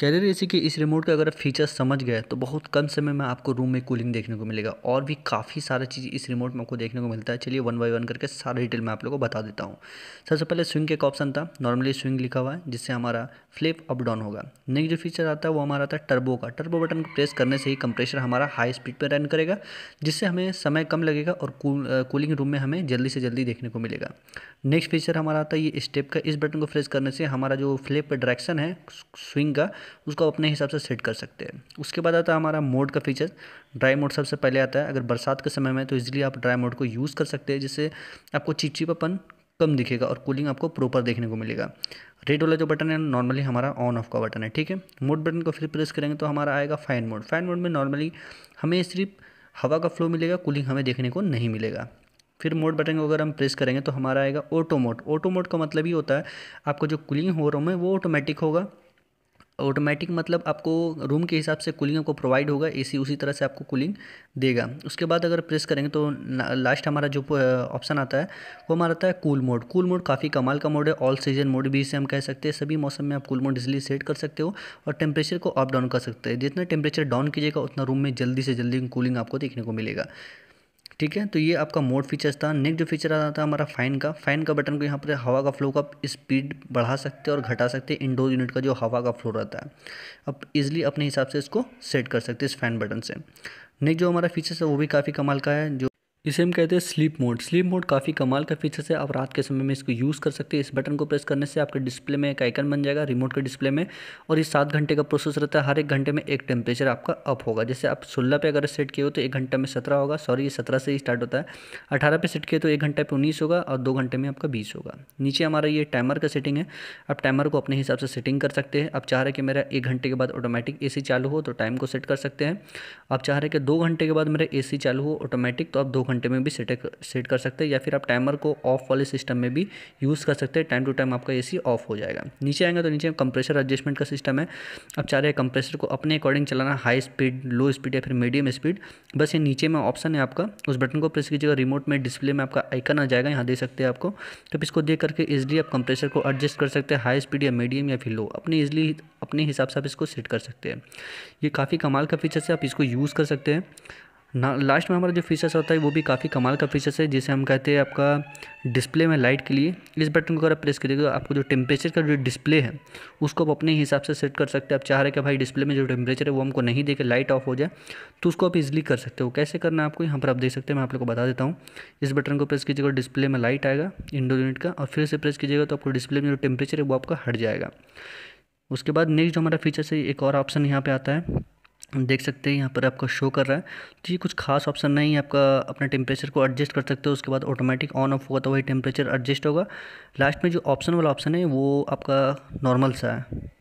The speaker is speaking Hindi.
कैरियर ए के इस रिमोट का अगर आप फीचर्स समझ गए तो बहुत कम समय में आपको रूम में कूलिंग देखने को मिलेगा और भी काफ़ी सारा चीज़ इस रिमोट में आपको देखने को मिलता है चलिए वन बाई वन करके सारा डिटेल मैं आप लोगों को बता देता हूँ सबसे पहले स्विंग एक ऑप्शन था नॉर्मली स्विंग लिखा हुआ है जिससे हमारा फ्लिप अप डाउन होगा नेक्स्ट जो फीचर आता है वो हमारा आता है टर्बो का टर्बो बटन को प्रेस करने से ही कंप्रेशर हमारा हाई स्पीड पर रन करेगा जिससे हमें समय कम लगेगा और कूलिंग रूम में हमें जल्दी से जल्दी देखने को मिलेगा नेक्स्ट फीचर हमारा आता है ये स्टेप का इस बटन को प्रेस करने से हमारा जो फ्लिप डायरेक्शन है स्विंग का उसको अपने हिसाब से सेट कर सकते हैं उसके बाद आता है हमारा मोड का फीचर ड्राई मोड सबसे पहले आता है अगर बरसात के समय में तो ईजिली आप ड्राई मोड को यूज़ कर सकते हैं जिससे आपको चिपचिपापन कम दिखेगा और कूलिंग आपको प्रॉपर देखने को मिलेगा रेड वाला जो बटन है नॉर्मली हमारा ऑन ऑफ का बटन है ठीक है मोड बटन को फिर प्रेस करेंगे तो हमारा आएगा फैन मोड फैन मोड में नॉर्मली हमें सिर्फ हवा का फ्लो मिलेगा कूलिंग हमें देखने को नहीं मिलेगा फिर मोड बटन को अगर हम प्रेस करेंगे तो हमारा आएगा ऑटो मोड ऑटो मोड का मतलब ही होता है आपको जो कूलिंग हो रहा है वो ऑटोमेटिक होगा ऑटोमेटिक मतलब आपको रूम के हिसाब से कूलिंग आपको प्रोवाइड होगा एसी उसी तरह से आपको कूलिंग देगा उसके बाद अगर प्रेस करेंगे तो लास्ट हमारा जो ऑप्शन आता है वो हमारा आता है कूल मोड कूल मोड काफ़ी कमाल का मोड है ऑल सीजन मोड भी इसे हम कह सकते हैं सभी मौसम में आप कूल मोड इजिली सेट कर सकते हो और टेम्परेचर को अप डाउन कर सकते हैं जितना टेम्परेचर डाउन कीजिएगा उतना रूम में जल्दी से जल्दी कूलिंग आपको देखने को मिलेगा ठीक है तो ये आपका मोड फीचर्स था नेक्स्ट जो फीचर आता था हमारा फ़ैन का फ़ैन का बटन को यहाँ पर हवा का फ्लो का स्पीड बढ़ा सकते हैं और घटा सकते हैं इंडोर यूनिट का जो हवा का फ्लो रहता है आप ईजिली अपने हिसाब से इसको सेट कर सकते हैं इस फ़ैन बटन से नेक्स्ट जो हमारा फीचर्स है वो भी काफ़ी कमाल का है जो इसे हम कहते हैं स्लीप मोड स्लीप मोड काफ़ी कमाल का फीचर है आप रात के समय में इसको यूज़ कर सकते हैं इस बटन को प्रेस करने से आपके डिस्प्ले में एक आइकन बन जाएगा रिमोट के डिस्प्ले में और ये सात घंटे का प्रोसेस रहता है हर एक घंटे में एक टेम्परेचर आपका अप होगा जैसे आप सोलह पे अगर सेट किए हो तो एक घंटे में सत्रह होगा सॉरी ये सत्रह से ही स्टार्ट होता है अठारह पे सेट किए तो एक घंटे पे उन्नीस होगा और दो घंटे में आपका बीस होगा नीचे हमारा ये टाइमर का सेटिंग है आप टाइमर को अपने हिसाब से सेटिंग कर सकते हैं आप चाह रहे कि मेरा एक घंटे के बाद ऑटोमेटिक ए चालू हो तो टाइम को सेट कर सकते हैं आप चाह रहे कि दो घंटे के बाद मेरा ए चालू हो ऑटोमेटिक तो आप दो घंटे में भी सेट सेट कर सकते हैं या फिर आप टाइमर को ऑफ वाले सिस्टम में भी यूज़ कर सकते हैं टाइम टू टाइम आपका एसी ऑफ हो जाएगा नीचे आएंगे तो नीचे कंप्रेसर एडजस्टमेंट का सिस्टम है आप चाह रहे हैं कंप्रेसर को अपने अकॉर्डिंग चलाना हाई स्पीड लो स्पीड या फिर मीडियम स्पीड बस ये नीचे में ऑप्शन है आपका उस बटन को प्रेस कीजिएगा रिमोट में डिस्प्ले में आपका आइकन आ जाएगा यहाँ दे सकते हैं आपको तो इसको देख करके ईजिली आप कंप्रेसर को एडजस्ट कर सकते हैं हाई स्पीड या मीडियम या फिर लो अपने इजली अपने हिसाब से आप इसको सेट कर सकते हैं ये काफ़ी कमाल का फीचर है आप इसको यूज़ कर सकते हैं ना लास्ट में हमारा जो फीचर्स होता है वो भी काफ़ी कमाल का फीचर्स है जिसे हम कहते हैं आपका डिस्प्ले में लाइट के लिए इस बटन को अगर आप प्रेस करिएगा तो आपको जो टेम्परेचर का जो डिस्प्ले है उसको आप अपने हिसाब से सेट कर सकते हैं आप चाह रहे कि भाई डिस्प्ले में जो टेम्परेचर है वो हमको नहीं देखे लाइट ऑफ हो जाए तो उसको आप इजिली कर सकते हो कैसे करना है आपको यहाँ पर आप देख सकते हैं मैं आप लोग को बता देता हूँ इस बटन को प्रेस कीजिएगा डिस्प्ले में लाइट आएगा इंडो यूनिट का और फिर से प्रेस कीजिएगा तो आपको डिस्प्ले में जो टेम्परेचर है वो आपका हट जाएगा उसके बाद नेक्स्ट जो हमारा फीचर्स है एक और ऑप्शन यहाँ पर आता है देख सकते हैं यहाँ पर आपका शो कर रहा है तो ये कुछ खास ऑप्शन नहीं है आपका अपने टेम्परेचर को एडजस्ट कर सकते हो उसके बाद ऑटोमेटिक ऑन ऑफ होगा तो वही टेम्परेचर एडजस्ट होगा लास्ट में जो ऑप्शन वाला ऑप्शन है वो आपका नॉर्मल सा है